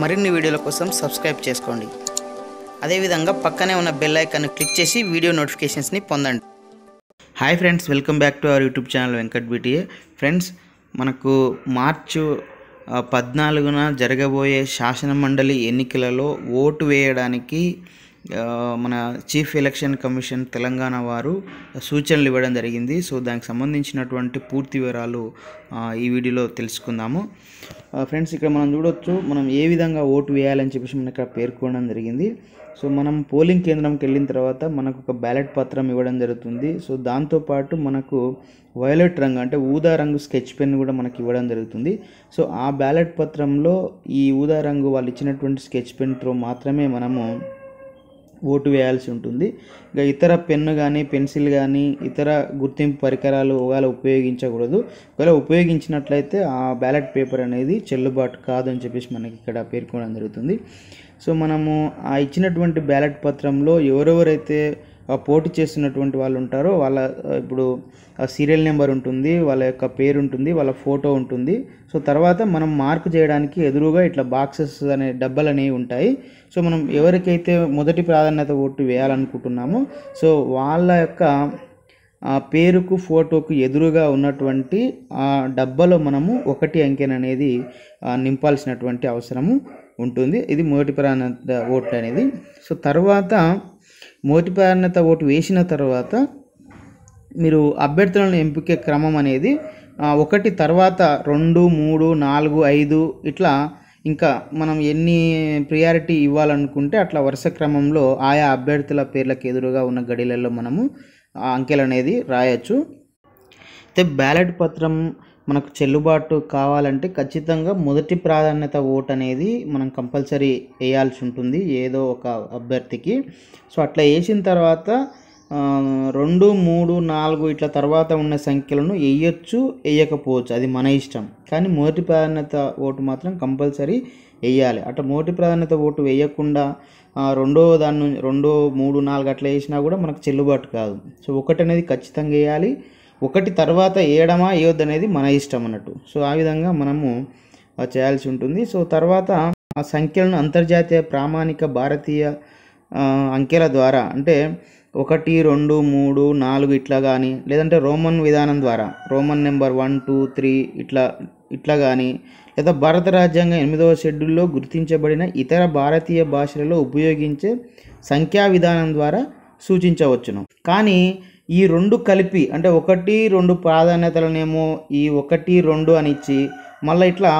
మరిన్ని వీడియోల కోసం సబ్స్క్రైబ్ చేసుకోండి అదేవిధంగా పక్కనే ఉన్న బెల్ ఐకాన్ క్లిక్ చేసి వీడియో నోటిఫికేషన్స్ని పొందండి hi friends welcome back to our YouTube channel Venkat BTA friends మనకు మార్చు పద్నాలుగున జరగబోయే శాసన మండలి ఎన్నికలలో ఓటు వేయడానికి మన చీఫ్ ఎలక్షన్ కమిషన్ తెలంగాణ వారు సూచనలు ఇవ్వడం జరిగింది సో దానికి సంబంధించినటువంటి పూర్తి వివరాలు ఈ వీడియోలో తెలుసుకుందాము ఫ్రెండ్స్ ఇక్కడ మనం చూడొచ్చు మనం ఏ విధంగా ఓటు వేయాలని చెప్పేసి మనం ఇక్కడ పేర్కొనడం జరిగింది సో మనం పోలింగ్ కేంద్రంకి వెళ్ళిన తర్వాత మనకు ఒక బ్యాలెట్ పత్రం ఇవ్వడం జరుగుతుంది సో దాంతోపాటు మనకు వయలెట్ రంగు అంటే ఊదా రంగు స్కెచ్ పెన్ కూడా మనకి ఇవ్వడం జరుగుతుంది సో ఆ బ్యాలెట్ పత్రంలో ఈ ఊదా రంగు వాళ్ళు ఇచ్చినటువంటి స్కెచ్ పెన్తో మాత్రమే మనము ఓటు వేయాల్సి ఉంటుంది ఇక ఇతర పెన్ను కానీ పెన్సిల్ కానీ ఇతర గుర్తింపు పరికరాలు ఒకవేళ ఉపయోగించకూడదు ఒకవేళ ఉపయోగించినట్లయితే ఆ బ్యాలెట్ పేపర్ అనేది చెల్లుబాటు కాదని చెప్పేసి మనకి ఇక్కడ పేర్కొనడం జరుగుతుంది సో మనము ఆ ఇచ్చినటువంటి బ్యాలెట్ పత్రంలో ఎవరెవరైతే పోటీ చేస్తున్నటువంటి వాళ్ళు ఉంటారో వాళ్ళ ఇప్పుడు సీరియల్ నెంబర్ ఉంటుంది వాళ్ళ యొక్క పేరు ఉంటుంది వాళ్ళ ఫోటో ఉంటుంది సో తర్వాత మనం మార్క్ చేయడానికి ఎదురుగా ఇట్లా బాక్సెస్ అనే డబ్బలు అనేవి ఉంటాయి సో మనం ఎవరికైతే మొదటి ప్రాధాన్యత ఓటు వేయాలనుకుంటున్నామో సో వాళ్ళ యొక్క ఆ పేరుకు ఫోటోకు ఎదురుగా ఉన్నటువంటి ఆ డబ్బాలో మనము ఒకటి అంకెన్ అనేది నింపాల్సినటువంటి అవసరము ఉంటుంది ఇది మొదటి ప్రాణ ఓట్లు అనేది సో తర్వాత మొదటి ప్రాధాన్యత ఓటు వేసిన తర్వాత మీరు అభ్యర్థులను ఎంపిక క్రమం అనేది ఒకటి తర్వాత రెండు మూడు నాలుగు ఐదు ఇట్లా ఇంకా మనం ఎన్ని ప్రియారిటీ ఇవ్వాలనుకుంటే అట్లా వరుస క్రమంలో ఆయా అభ్యర్థుల పేర్లకు ఎదురుగా ఉన్న గడిలలో మనము అంకెలు అనేది రాయొచ్చు అయితే బ్యాలెట్ పత్రం మనకు చెల్లుబాటు కావాలంటే ఖచ్చితంగా మొదటి ప్రాధాన్యత ఓట్ అనేది మనం కంపల్సరీ వేయాల్సి ఉంటుంది ఏదో ఒక అభ్యర్థికి సో అట్లా వేసిన తర్వాత రెండు మూడు నాలుగు ఇట్లా తర్వాత ఉన్న సంఖ్యలను వేయచ్చు వేయకపోవచ్చు అది మన ఇష్టం కానీ మొదటి ప్రాధాన్యత ఓటు మాత్రం కంపల్సరీ వేయాలి అట్లా మొదటి ప్రాధాన్యత ఓటు వేయకుండా రెండో దాని రెండో మూడు నాలుగు అట్లా వేసినా కూడా మనకు చెల్లుబాటు కాదు సో ఒకటి అనేది ఖచ్చితంగా వేయాలి ఒకటి తర్వాత ఏడమా అనేది మన ఇష్టం అన్నట్టు సో ఆ విధంగా మనము చేయాల్సి ఉంటుంది సో తర్వాత ఆ సంఖ్యలను అంతర్జాతీయ ప్రామాణిక భారతీయ అంకెల ద్వారా అంటే ఒకటి రెండు మూడు నాలుగు ఇట్లా కానీ లేదంటే రోమన్ విధానం ద్వారా Roman number one two three ఇట్లా ఇట్లా కానీ లేదా భారత రాజ్యాంగం ఎనిమిదవ షెడ్యూల్లో గుర్తించబడిన ఇతర భారతీయ భాషలలో ఉపయోగించే సంఖ్యా విధానం ద్వారా సూచించవచ్చును కానీ ఈ రెండు కలిపి అంటే ఒకటి రెండు ప్రాధాన్యతలనేమో ఈ ఒకటి రెండు అని ఇచ్చి మళ్ళీ ఇట్లా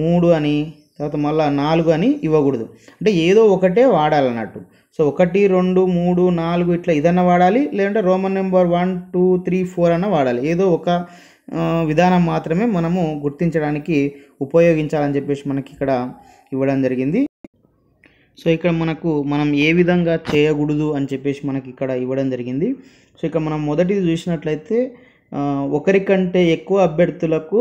మూడు అని తర్వాత మళ్ళీ నాలుగు అని ఇవ్వకూడదు అంటే ఏదో ఒకటే వాడాలన్నట్టు సో ఒకటి రెండు మూడు నాలుగు ఇట్లా ఇదన్నా వాడాలి లేదంటే Roman number one two three four అన్న వాడాలి ఏదో ఒక విధానం మాత్రమే మనము గుర్తించడానికి ఉపయోగించాలని చెప్పేసి మనకి ఇక్కడ ఇవ్వడం జరిగింది సో ఇక్కడ మనకు మనం ఏ విధంగా చేయకూడదు అని చెప్పేసి మనకి ఇక్కడ ఇవ్వడం జరిగింది సో ఇక మనం మొదటిది చూసినట్లయితే ఒకరికంటే ఎక్కువ అభ్యర్థులకు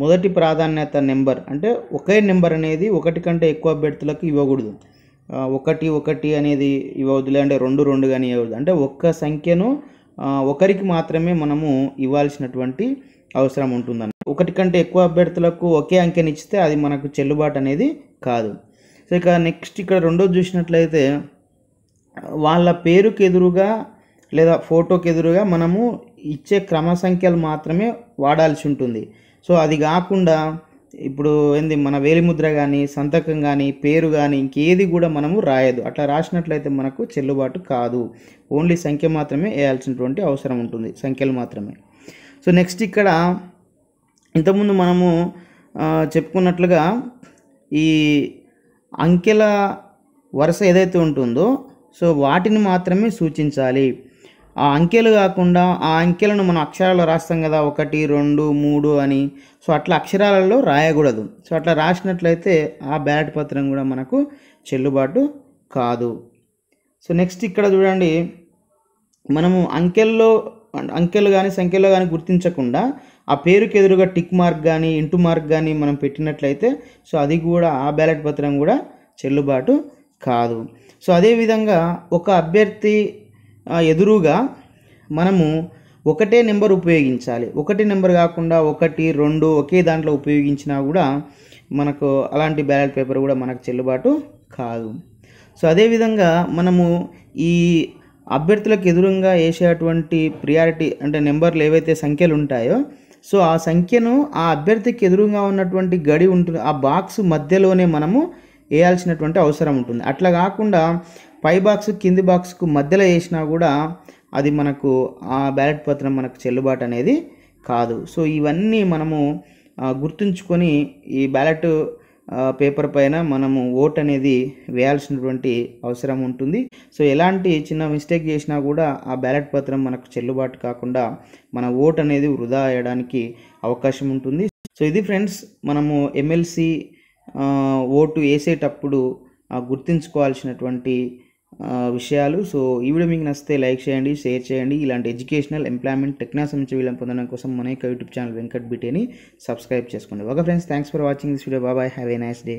మొదటి ప్రాధాన్యత నెంబర్ అంటే ఒకే నెంబర్ అనేది ఒకటి కంటే ఎక్కువ అభ్యర్థులకు ఇవ్వకూడదు ఒకటి ఒకటి అనేది ఇవ్వద్దు లేదంటే రెండు రెండు కానీ ఇవ్వదు అంటే ఒక్క సంఖ్యను ఒకరికి మాత్రమే మనము ఇవ్వాల్సినటువంటి అవసరం ఉంటుందండి ఒకటి కంటే ఎక్కువ అభ్యర్థులకు ఒకే ఇస్తే అది మనకు చెల్లుబాటు అనేది కాదు సో ఇక నెక్స్ట్ ఇక్కడ రెండోది చూసినట్లయితే వాళ్ళ పేరుకు ఎదురుగా లేదా ఫోటోకి ఎదురుగా మనము ఇచ్చే క్రమ సంఖ్యలు మాత్రమే వాడాల్సి ఉంటుంది సో అది కాకుండా ఇప్పుడు ఏంది మన వేలిముద్ర కానీ సంతకం కానీ పేరు కానీ ఇంకేది కూడా మనము రాయదు అట్లా రాసినట్లయితే మనకు చెల్లుబాటు కాదు ఓన్లీ సంఖ్య మాత్రమే వేయాల్సినటువంటి అవసరం ఉంటుంది సంఖ్యలు మాత్రమే సో నెక్స్ట్ ఇక్కడ ఇంతకుముందు మనము చెప్పుకున్నట్లుగా ఈ అంకెల వరుస ఏదైతే ఉంటుందో సో వాటిని మాత్రమే సూచించాలి ఆ అంకెలు కాకుండా ఆ అంకెలను మనం అక్షరాలు రాస్తాం కదా ఒకటి రెండు మూడు అని సో అట్లా అక్షరాలలో రాయకూడదు సో అట్లా రాసినట్లయితే ఆ బ్యాలెట్ పత్రం కూడా మనకు చెల్లుబాటు కాదు సో నెక్స్ట్ ఇక్కడ చూడండి మనము అంకెల్లో అంకెలు కానీ సంఖ్యలో కానీ గుర్తించకుండా ఆ పేరుకి ఎదురుగా టిక్ మార్క్ కానీ ఇంటు మార్క్ కానీ మనం పెట్టినట్లయితే సో అది కూడా ఆ బ్యాలెట్ పత్రం కూడా చెల్లుబాటు కాదు సో అదేవిధంగా ఒక అభ్యర్థి ఎదురుగా మనము ఒకటే నెంబర్ ఉపయోగించాలి ఒకటే నెంబర్ కాకుండా ఒకటి రెండు ఒకే దాంట్లో ఉపయోగించినా కూడా మనకు అలాంటి బ్యాలెట్ పేపర్ కూడా మనకు చెల్లుబాటు కాదు సో అదేవిధంగా మనము ఈ అభ్యర్థులకు ఎదురుగా వేసేటువంటి ప్రియారిటీ అంటే నెంబర్లు ఏవైతే సంఖ్యలు ఉంటాయో సో ఆ సంఖ్యను ఆ అభ్యర్థికి ఎదురుగా ఉన్నటువంటి గడి ఉంటుంది ఆ బాక్స్ మధ్యలోనే మనము వేయాల్సినటువంటి అవసరం ఉంటుంది అట్లా కాకుండా పై బాక్స్ కింది బాక్స్కు మధ్యలో వేసినా కూడా అది మనకు ఆ బ్యాలెట్ పత్రం మనకు చెల్లుబాటు అనేది కాదు సో ఇవన్నీ మనము గుర్తుంచుకొని ఈ బ్యాలెట్ పేపర్ పైన మనము ఓట్ అనేది వేయాల్సినటువంటి అవసరం ఉంటుంది సో ఎలాంటి చిన్న మిస్టేక్ చేసినా కూడా ఆ బ్యాలెట్ పత్రం మనకు చెల్లుబాటు కాకుండా మన ఓట్ అనేది వృధా అయ్యడానికి అవకాశం ఉంటుంది సో ఇది ఫ్రెండ్స్ మనము ఎమ్మెల్సీ ఓటు వేసేటప్పుడు గుర్తుంచుకోవాల్సినటువంటి విషయాలు సో ఈ వీడియో మీకు నచ్చితే లైక్ చేయండి షేర్ చేయండి ఇలాంటి ఎడ్యుకేషనల్ ఎంప్లాయ్మెంట్ టెక్నాలజీ నుంచి వీళ్ళని పొందడం కోసం మన యొక్క యూట్యూబ్ ఛానల్ వెంకట్ బిటీని సబ్స్క్రైబ్ చేసుకోండి okay friends thanks for watching this video bye bye have a nice day